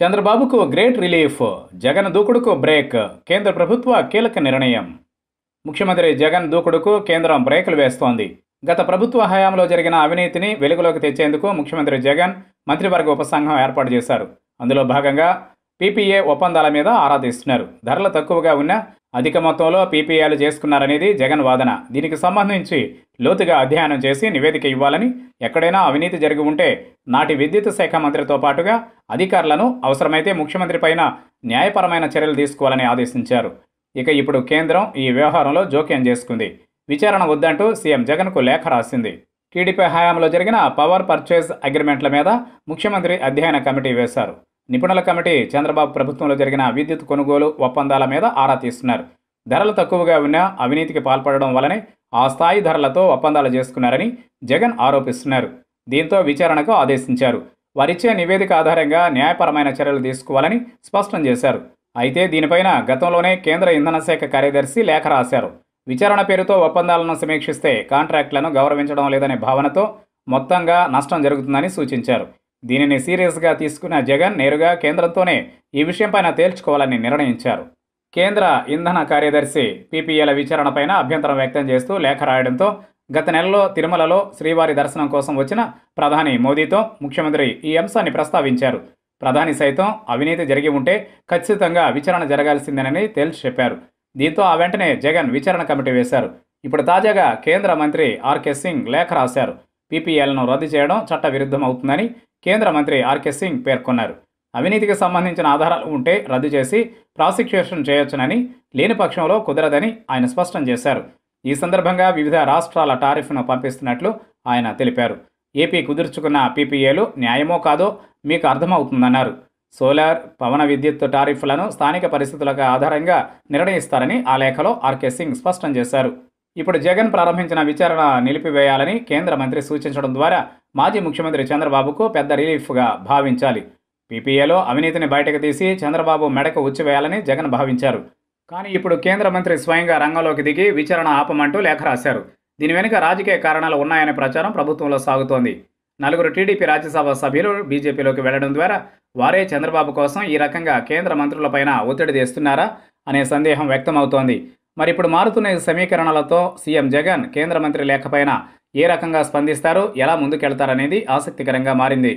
చంద్రబాబుకు great relief Jagan దూకుడుకు break కేంద్ర ప్రభుత్వ కీలక నిర్ణయం ముఖ్యమంత్రి జగన్ దూకుడుకు కేంద్రం బ్రేకులు వేస్తోంది గత ప్రభుత్వ హయాంలో జరిగిన అవినీతిని వెలుగులోకి తెచ్చేందుకు ముఖ్యమంత్రి జగన్ మంత్రివర్గ ఉపసంఘం ఏర్పాటు చేశారు అందులో భాగంగా పీపీఏ ఒప్పందాల మీద ఆరా తీస్తున్నారు ధరలు తక్కువగా ఉన్న అధిక మొత్తంలో పీపీఐలు చేసుకున్నారనేది జగన్ వాదన దీనికి సంబంధించి లోతుగా అధ్యయనం చేసి నివేదిక ఇవ్వాలని ఎక్కడైనా అవినీతి జరిగి ఉంటే నాటి విద్యుత్ శాఖ మంత్రితో పాటుగా అధికారులను అవసరమైతే ముఖ్యమంత్రి పైన న్యాయపరమైన చర్యలు తీసుకోవాలని ఆదేశించారు ఇక ఇప్పుడు కేంద్రం ఈ వ్యవహారంలో జోక్యం చేసుకుంది విచారణ వద్దంటూ సీఎం జగన్కు లేఖ రాసింది టీడీపీ హయాంలో జరిగిన పవర్ పర్చేజ్ అగ్రిమెంట్ల మీద ముఖ్యమంత్రి అధ్యయన కమిటీ వేశారు నిపుణుల కమిటీ చంద్రబాబు ప్రభుత్వంలో జరిగిన విద్యుత్ కొనుగోలు ఒప్పందాల మీద ఆరా తీస్తున్నారు ధరలు తక్కువగా ఉన్న అవినీతికి పాల్పడడం వలనే ఆ స్థాయి ధరలతో ఒప్పందాలు చేసుకున్నారని జగన్ ఆరోపిస్తున్నారు దీంతో విచారణకు ఆదేశించారు వారిచ్చే నివేదిక ఆధారంగా న్యాయపరమైన చర్యలు తీసుకోవాలని స్పష్టం చేశారు అయితే దీనిపైన గతంలోనే కేంద్ర ఇంధన శాఖ కార్యదర్శి లేఖ రాశారు విచారణ పేరుతో ఒప్పందాలను సమీక్షిస్తే కాంట్రాక్టులను గౌరవించడం లేదనే భావనతో మొత్తంగా నష్టం జరుగుతుందని సూచించారు దీనిని సీరియస్గా తీసుకున్న జగన్ నేరుగా కేంద్రంతోనే ఈ విషయంపైన తేల్చుకోవాలని నిర్ణయించారు కేంద్ర ఇంధన కార్యదర్శి పీపీఏల విచారణపైన అభ్యంతరం వ్యక్తం చేస్తూ లేఖ రాయడంతో గత నెలలో తిరుమలలో శ్రీవారి దర్శనం కోసం వచ్చిన ప్రధాని మోదీతో ముఖ్యమంత్రి ఈ అంశాన్ని ప్రస్తావించారు ప్రధాని సైతం అవినీతి జరిగి ఉంటే ఖచ్చితంగా విచారణ జరగాల్సిందేనని తేల్చి చెప్పారు దీంతో ఆ వెంటనే జగన్ విచారణ కమిటీ వేశారు ఇప్పుడు తాజాగా కేంద్ర మంత్రి ఆర్కే సింగ్ లేఖ రాశారు పీపీఎల్ను రద్దు చేయడం చట్టవిరుద్ధం అవుతుందని కేంద్ర మంత్రి ఆర్కే సింగ్ పేర్కొన్నారు అవినీతికి సంబంధించిన ఆధారాలు ఉంటే రద్దు చేసి ప్రాసిక్యూషన్ చేయొచ్చునని లేని పక్షంలో కుదరదని ఆయన స్పష్టం చేశారు ఈ సందర్భంగా వివిధ రాష్ట్రాల టారిఫ్ను పంపిస్తున్నట్లు ఆయన తెలిపారు ఏపీ కుదుర్చుకున్న పీపీఏలు న్యాయమో కాదో మీకు అర్థమవుతుందన్నారు సోలార్ పవన విద్యుత్ టారిఫ్లను స్థానిక పరిస్థితులకు ఆధారంగా నిర్ణయిస్తారని ఆ లేఖలో ఆర్కే సింగ్ స్పష్టం చేశారు ఇప్పుడు జగన్ ప్రారంభించిన విచారణ నిలిపివేయాలని కేంద్ర మంత్రి సూచించడం ద్వారా మాజీ ముఖ్యమంత్రి చంద్రబాబుకు పెద్ద రిలీఫ్గా భావించాలి పీపీఏలో అవినీతిని బయటకు తీసి చంద్రబాబు మెడకు ఉచ్చివేయాలని జగన్ భావించారు కానీ ఇప్పుడు కేంద్ర మంత్రి స్వయంగా రంగంలోకి దిగి విచారణ ఆపమంటూ లేఖ రాశారు దీని వెనుక రాజకీయ కారణాలు ఉన్నాయనే ప్రచారం ప్రభుత్వంలో సాగుతోంది నలుగురు టీడీపీ రాజ్యసభ సభ్యులు బీజేపీలోకి వెళ్లడం ద్వారా వారే చంద్రబాబు కోసం ఈ రకంగా కేంద్ర మంత్రులపైన ఒత్తిడి తెస్తున్నారా అనే సందేహం వ్యక్తమవుతోంది మరి ఇప్పుడు మారుతున్న సమీకరణలతో సీఎం జగన్ కేంద్ర మంత్రి లేఖపైన ఏ రకంగా స్పందిస్తారో ఎలా ముందుకెళ్తారనేది ఆసక్తికరంగా మారింది